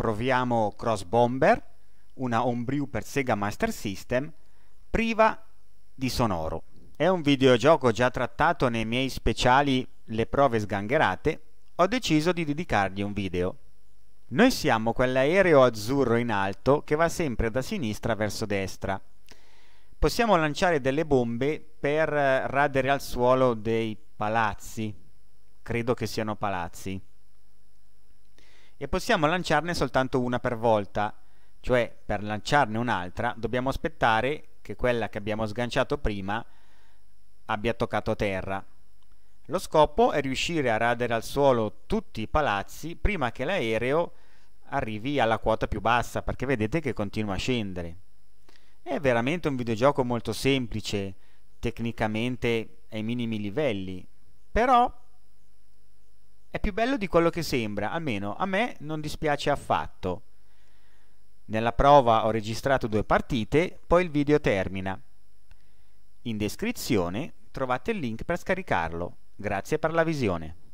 Proviamo Cross Bomber, una homebrew per Sega Master System, priva di sonoro. È un videogioco già trattato nei miei speciali Le prove sgangherate, ho deciso di dedicargli un video. Noi siamo quell'aereo azzurro in alto che va sempre da sinistra verso destra. Possiamo lanciare delle bombe per radere al suolo dei palazzi. Credo che siano palazzi e possiamo lanciarne soltanto una per volta, cioè per lanciarne un'altra dobbiamo aspettare che quella che abbiamo sganciato prima abbia toccato terra. Lo scopo è riuscire a radere al suolo tutti i palazzi prima che l'aereo arrivi alla quota più bassa, perché vedete che continua a scendere. È veramente un videogioco molto semplice, tecnicamente ai minimi livelli, però è più bello di quello che sembra, almeno a me non dispiace affatto. Nella prova ho registrato due partite, poi il video termina. In descrizione trovate il link per scaricarlo. Grazie per la visione.